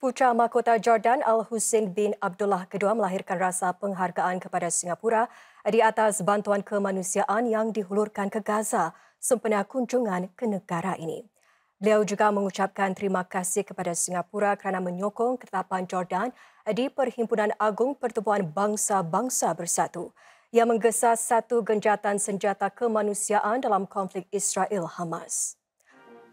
Putra Mahkota Jordan Al-Hussein bin Abdullah kedua melahirkan rasa penghargaan kepada Singapura di atas bantuan kemanusiaan yang dihulurkan ke Gaza sempena kunjungan ke negara ini. Beliau juga mengucapkan terima kasih kepada Singapura kerana menyokong ketetapan Jordan di Perhimpunan Agung Pertubuhan Bangsa-Bangsa Bersatu yang menggesa satu genjatan senjata kemanusiaan dalam konflik Israel-Hamas.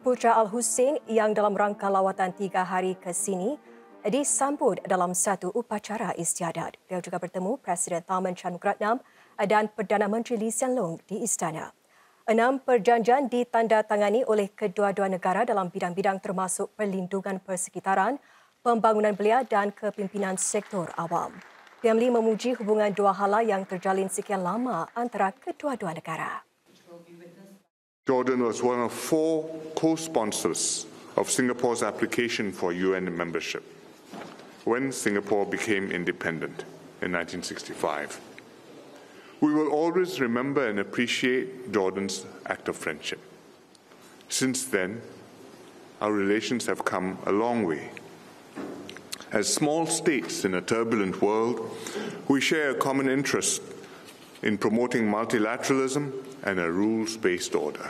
Putra Al-Hussein yang dalam rangka lawatan tiga hari ke sini disambut dalam satu upacara istiadat. Beliau juga bertemu Presiden Taman Chanukratnam dan Perdana Menteri Lee Hsien Loong di istana. Enam perjanjian ditandatangani oleh kedua-dua negara dalam bidang-bidang termasuk perlindungan persekitaran, pembangunan belia dan kepimpinan sektor awam. PM memuji hubungan dua hala yang terjalin sekian lama antara kedua-dua negara. Jordan was one of four co-sponsors of Singapore's application for UN membership when Singapore became independent in 1965. We will always remember and appreciate Jordan's act of friendship. Since then, our relations have come a long way. As small states in a turbulent world, we share a common interest in promoting multilateralism and a rules-based order.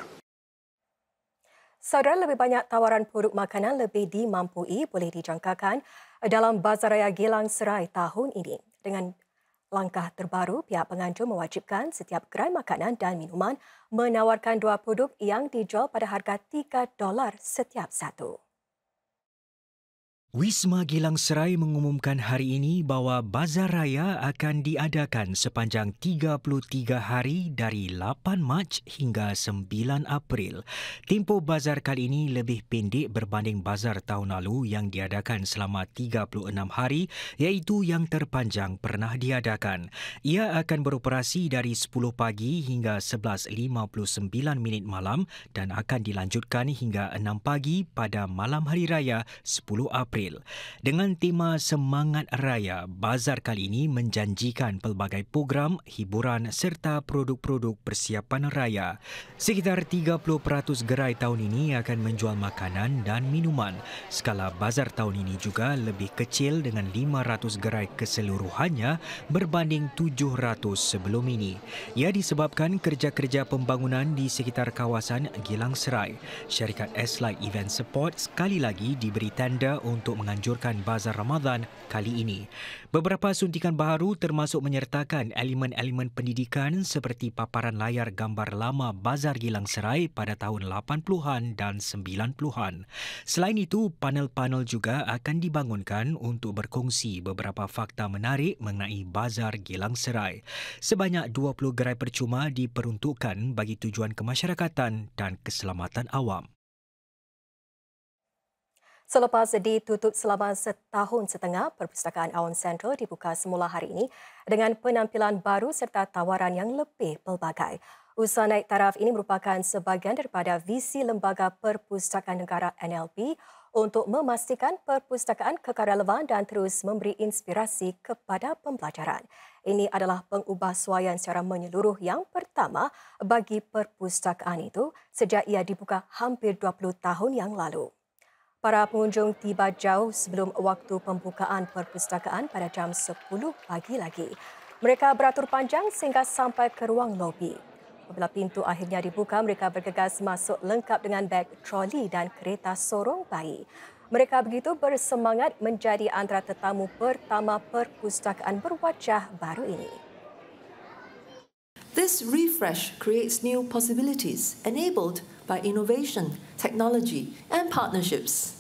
Saudara lebih banyak tawaran produk makanan lebih dimampui boleh dijangkakan dalam Bazar Raya Gilang Serai tahun ini. Dengan langkah terbaru, pihak penganjur mewajibkan setiap gerai makanan dan minuman menawarkan dua produk yang dijual pada harga $3 setiap satu. Wisma Gilang Serai mengumumkan hari ini bahawa Bazar Raya akan diadakan sepanjang 33 hari dari 8 Mac hingga 9 April. Tempo bazar kali ini lebih pendek berbanding bazar tahun lalu yang diadakan selama 36 hari iaitu yang terpanjang pernah diadakan. Ia akan beroperasi dari 10 pagi hingga 11.59 minit malam dan akan dilanjutkan hingga 6 pagi pada malam hari raya 10 April. Kerdil. Dengan tema Semangat Raya, bazar kali ini menjanjikan pelbagai program, hiburan serta produk-produk persiapan raya. Sekitar 30% gerai tahun ini akan menjual makanan dan minuman. Skala bazar tahun ini juga lebih kecil dengan 500 gerai keseluruhannya berbanding 700 sebelum ini. Ia disebabkan kerja-kerja pembangunan di sekitar kawasan Gilang Serai. Syarikat S-Light Event Support sekali lagi diberi tanda untuk untuk menganjurkan bazar Ramadan kali ini. Beberapa suntikan baru termasuk menyertakan elemen-elemen pendidikan seperti paparan layar gambar lama bazar Gilang Serai pada tahun 80-an dan 90-an. Selain itu, panel-panel juga akan dibangunkan untuk berkongsi beberapa fakta menarik mengenai bazar Gilang Serai. Sebanyak 20 gerai percuma diperuntukkan bagi tujuan kemasyarakatan dan keselamatan awam. Selepas ditutup selama setahun setengah, Perpustakaan Awam Central dibuka semula hari ini dengan penampilan baru serta tawaran yang lebih pelbagai. Usaha naik taraf ini merupakan sebahagian daripada visi Lembaga Perpustakaan Negara NLP untuk memastikan perpustakaan kekal relevan dan terus memberi inspirasi kepada pembelajaran. Ini adalah pengubahsuaian secara menyeluruh yang pertama bagi perpustakaan itu sejak ia dibuka hampir 20 tahun yang lalu. Para pengunjung tiba jauh sebelum waktu pembukaan perpustakaan pada jam 10 pagi lagi. Mereka beratur panjang sehingga sampai ke ruang lobi. Apabila pintu akhirnya dibuka, mereka bergegas masuk lengkap dengan beg troli dan kereta sorong bayi. Mereka begitu bersemangat menjadi antara tetamu pertama perpustakaan berwajah baru ini. This refresh creates new possibilities enabled by innovation, technology and partnerships.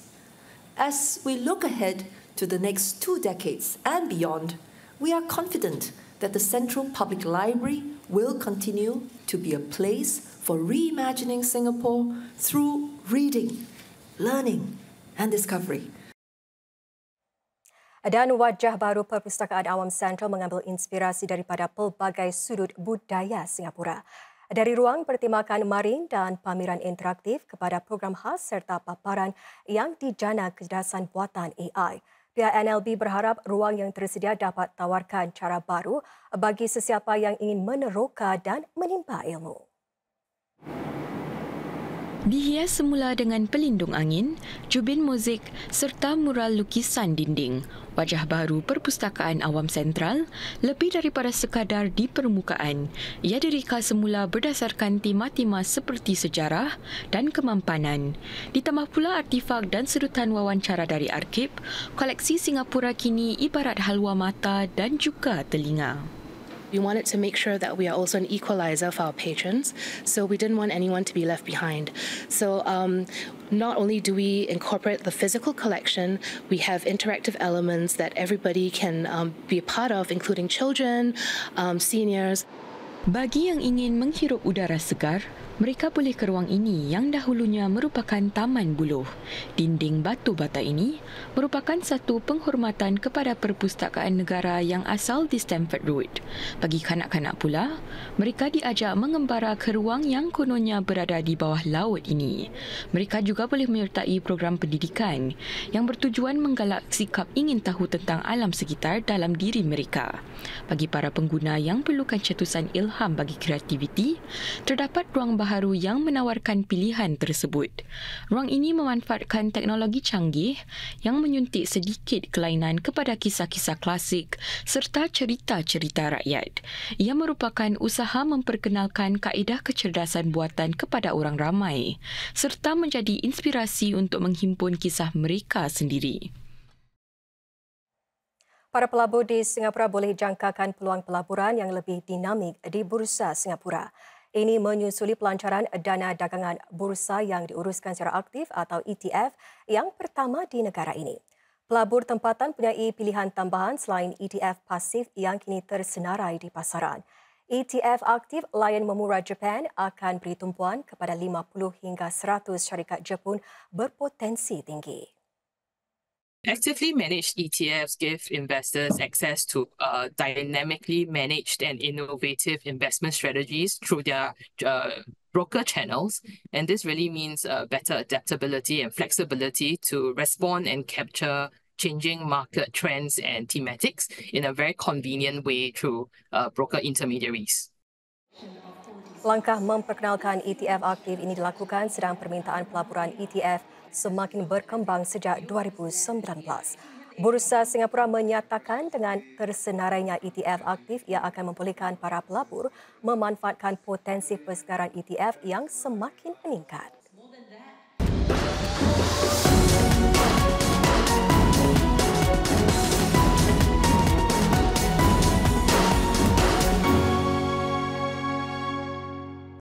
As we look ahead to the next two decades and beyond, we are confident that the Central Public Library will continue to be a place for reimagining Singapore through reading, learning, and discovery. Dan wajah baru Perpustakaan Awam Central mengambil inspirasi daripada pelbagai sudut budaya Singapura. dari ruang pertimbangan marin dan pameran interaktif kepada program khas serta paparan yang dijana kecerdasan buatan AI. Pihak NLB berharap ruang yang tersedia dapat tawarkan cara baru bagi sesiapa yang ingin meneroka dan menimpa ilmu. Dihias semula dengan pelindung angin, jubin muzik serta mural lukisan dinding, wajah baru perpustakaan awam sentral, lebih daripada sekadar di permukaan. Ia dirika semula berdasarkan tema-tema seperti sejarah dan kemampanan. Ditambah pula artifak dan sedutan wawancara dari arkib, koleksi Singapura kini ibarat halwa mata dan juga telinga. We wanted to make sure that we are also an equalizer for our patrons, so we didn't want anyone to be left behind. So um, not only do we incorporate the physical collection, we have interactive elements that everybody can um, be a part of, including children, um, seniors. Bagi yang ingin menghirup udara segar, mereka boleh ke ruang ini yang dahulunya merupakan taman buluh. Dinding batu bata ini merupakan satu penghormatan kepada perpustakaan negara yang asal di Stamford Road. Bagi kanak-kanak pula, mereka diajak mengembara ke ruang yang kononnya berada di bawah laut ini. Mereka juga boleh menyertai program pendidikan yang bertujuan menggalak sikap ingin tahu tentang alam sekitar dalam diri mereka. Bagi para pengguna yang perlukan cetusan ilham ilham bagi kreativiti, terdapat ruang baharu yang menawarkan pilihan tersebut. Ruang ini memanfaatkan teknologi canggih yang menyuntik sedikit kelainan kepada kisah-kisah klasik serta cerita-cerita rakyat. Ia merupakan usaha memperkenalkan kaedah kecerdasan buatan kepada orang ramai serta menjadi inspirasi untuk menghimpun kisah mereka sendiri para pelabur di Singapura boleh jangkakan peluang pelaburan yang lebih dinamik di Bursa Singapura. Ini menyusuli pelancaran dana dagangan bursa yang diuruskan secara aktif atau ETF yang pertama di negara ini. Pelabur tempatan punya pilihan tambahan selain ETF pasif yang kini tersenarai di pasaran. ETF aktif Lion Memura Japan akan beri tumpuan kepada 50 hingga 100 syarikat Jepun berpotensi tinggi. Actively managed ETFs give investors access to uh, dynamically managed and innovative investment strategies through their uh, broker channels. And this really means uh, better adaptability and flexibility to respond and capture changing market trends and thematics in a very convenient way through uh, broker intermediaries. Langkah memperkenalkan ETF aktif ini dilakukan sedang permintaan pelaporan ETF semakin berkembang sejak 2019. Bursa Singapura menyatakan dengan tersenarainya ETF aktif ia akan mempulihkan para pelabur memanfaatkan potensi persegaran ETF yang semakin meningkat.